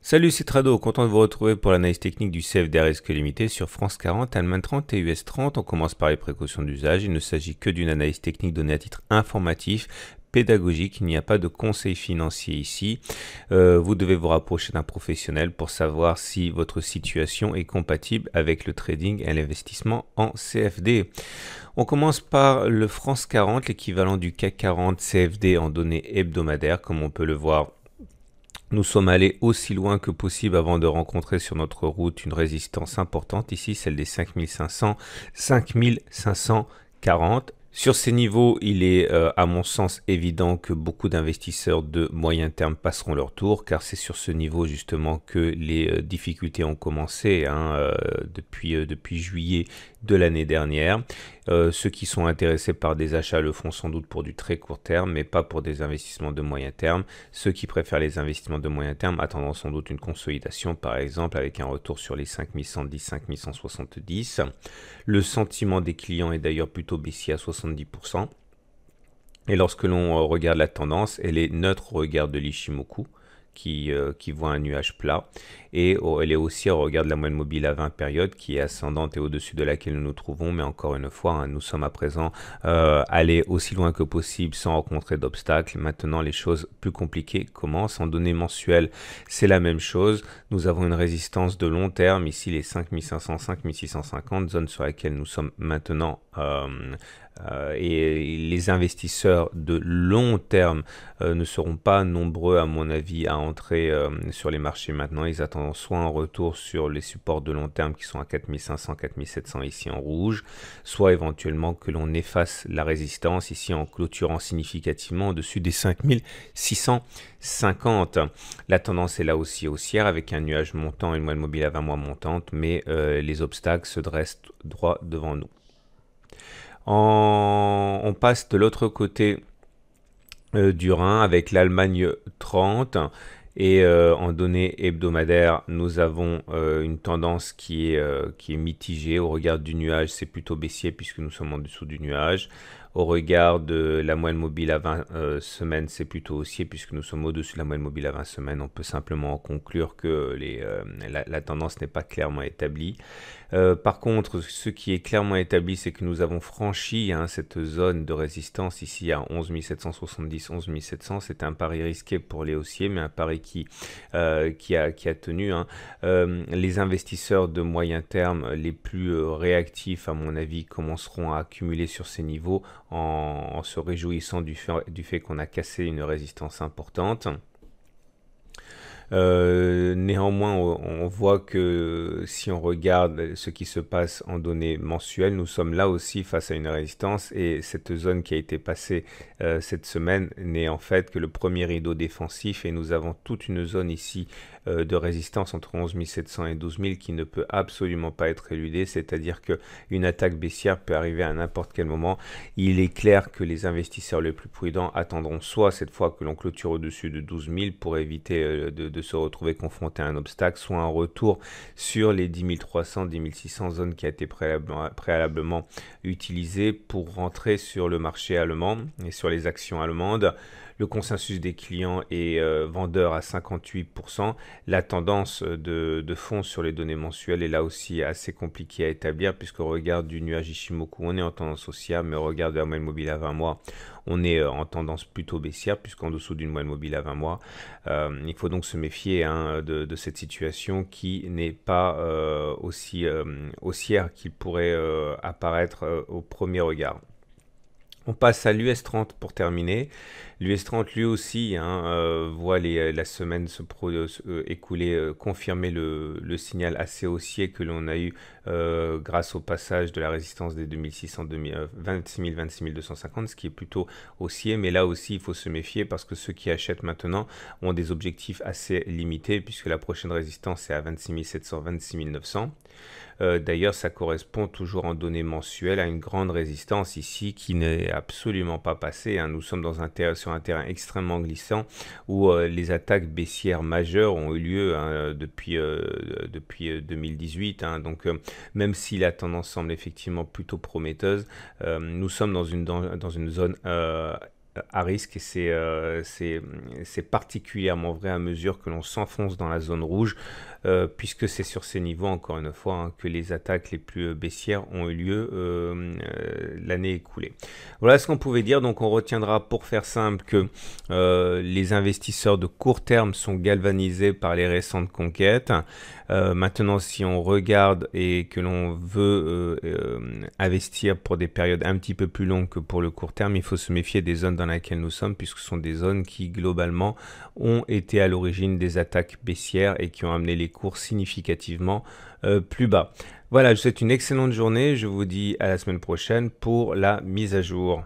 Salut, c'est Trado, content de vous retrouver pour l'analyse technique du CFD à risque limité sur France 40, Allemagne 30 et US 30. On commence par les précautions d'usage. Il ne s'agit que d'une analyse technique donnée à titre informatif, pédagogique, il n'y a pas de conseil financier ici. Euh, vous devez vous rapprocher d'un professionnel pour savoir si votre situation est compatible avec le trading et l'investissement en CFD. On commence par le France 40, l'équivalent du CAC 40 CFD en données hebdomadaires, comme on peut le voir nous sommes allés aussi loin que possible avant de rencontrer sur notre route une résistance importante, ici celle des 5500, 5540. Sur ces niveaux, il est euh, à mon sens évident que beaucoup d'investisseurs de moyen terme passeront leur tour, car c'est sur ce niveau justement que les euh, difficultés ont commencé. Hein, euh, depuis, depuis juillet, de l'année dernière. Euh, ceux qui sont intéressés par des achats le font sans doute pour du très court terme, mais pas pour des investissements de moyen terme. Ceux qui préfèrent les investissements de moyen terme attendront sans doute une consolidation, par exemple, avec un retour sur les 5110, 5170. Le sentiment des clients est d'ailleurs plutôt baissier à 70%. Et lorsque l'on regarde la tendance, elle est neutre au regard de l'Ishimoku. Euh, qui, voit un nuage plat. Et elle est aussi on regard la moyenne mobile à 20 périodes qui est ascendante et au-dessus de laquelle nous nous trouvons. Mais encore une fois, hein, nous sommes à présent euh, allés aussi loin que possible sans rencontrer d'obstacles. Maintenant, les choses plus compliquées commencent. En données mensuelles, c'est la même chose. Nous avons une résistance de long terme, ici les 5500-5650, zone sur laquelle nous sommes maintenant. Euh, euh, et les investisseurs de long terme ne seront pas nombreux, à mon avis, à en euh, sur les marchés maintenant, ils attendent soit un retour sur les supports de long terme qui sont à 4500, 4700 ici en rouge, soit éventuellement que l'on efface la résistance ici en clôturant significativement au-dessus des 5650. La tendance est là aussi haussière avec un nuage montant et une moyenne mobile à 20 mois montante, mais euh, les obstacles se dressent droit devant nous. En... On passe de l'autre côté euh, du Rhin avec l'Allemagne 30 et euh, en données hebdomadaires, nous avons euh, une tendance qui est, euh, qui est mitigée. Au regard du nuage, c'est plutôt baissier puisque nous sommes en dessous du nuage. Au regard de la moyenne mobile à 20 euh, semaines, c'est plutôt haussier puisque nous sommes au-dessus de la moyenne mobile à 20 semaines. On peut simplement conclure que les, euh, la, tendance n'est pas clairement établie. Euh, par contre, ce qui est clairement établi, c'est que nous avons franchi hein, cette zone de résistance ici à 11 770, 11 700. C'est un pari risqué pour les haussiers, mais un pari qui, qui, a, qui a tenu. Hein. les investisseurs de moyen terme les plus réactifs, à mon avis, commenceront à accumuler sur ces niveaux en, se réjouissant du fait qu'on a cassé une résistance importante. Euh, néanmoins, on, voit que si on regarde ce qui se passe en données mensuelles, nous sommes là aussi face à une résistance et cette zone qui a été passée euh, cette semaine n'est en fait que le premier rideau défensif et nous avons toute une zone ici euh, de résistance entre 11 700 et 12 000 qui ne peut absolument pas être éludée, c'est-à-dire qu'une attaque baissière peut arriver à n'importe quel moment. Il est clair que les investisseurs les plus prudents attendront soit cette fois que l'on clôture au-dessus de 12 000 pour éviter de de se retrouver confronté à un obstacle, soit un retour sur les 10 300, 10 600 zones qui a été préalablement utilisée pour rentrer sur le marché allemand et sur les actions allemandes le consensus des clients et euh, vendeurs à 58%. La tendance euh, de, de, fond sur les données mensuelles est là aussi assez compliquée à établir puisque au regard du nuage Ishimoku, on est en tendance haussière, mais au regard de la moyenne mobile à 20 mois, on est euh, en tendance plutôt baissière puisqu'en dessous d'une moyenne mobile à 20 mois. il faut donc se méfier hein, de, cette situation qui n'est pas aussi haussière qu'il pourrait apparaître au premier regard. On passe à l'US30 pour terminer. L'US30 lui aussi hein, euh, voit les, euh, la semaine se euh, confirmer le, signal assez haussier que l'on a eu grâce au passage de la résistance des 2600, 26 26 250, ce qui est plutôt haussier. Mais là aussi, il faut se méfier parce que ceux qui achètent maintenant ont des objectifs assez limités puisque la prochaine résistance est à 26 700, 26 900. D'ailleurs, ça correspond toujours en données mensuelles à une grande résistance ici qui n'est absolument pas passé, hein. Nous sommes dans un sur un terrain extrêmement glissant où euh, les attaques baissières majeures ont eu lieu hein, depuis, euh, depuis 2018. Euh, hein. Donc même si la tendance semble effectivement plutôt prometteuse, nous sommes dans une, dans, dans une zone à risque et euh, c'est particulièrement vrai à mesure que l'on s'enfonce dans la zone rouge, euh, puisque c'est sur ces niveaux, encore une fois, hein, que les attaques les plus euh, baissières ont eu lieu l'année écoulée. Voilà ce qu'on pouvait dire, donc on retiendra pour faire simple que les investisseurs de court terme sont galvanisés par les récentes conquêtes. maintenant, si on regarde et que l'on veut investir pour des périodes un petit peu plus longues que pour le court terme, il faut se méfier des zones dans laquelle nous sommes, puisque ce sont des zones qui, globalement, ont été à l'origine des attaques baissières et qui ont amené les cours significativement euh, plus bas. Voilà, je vous souhaite une excellente journée. Je vous dis à la semaine prochaine pour la mise à jour.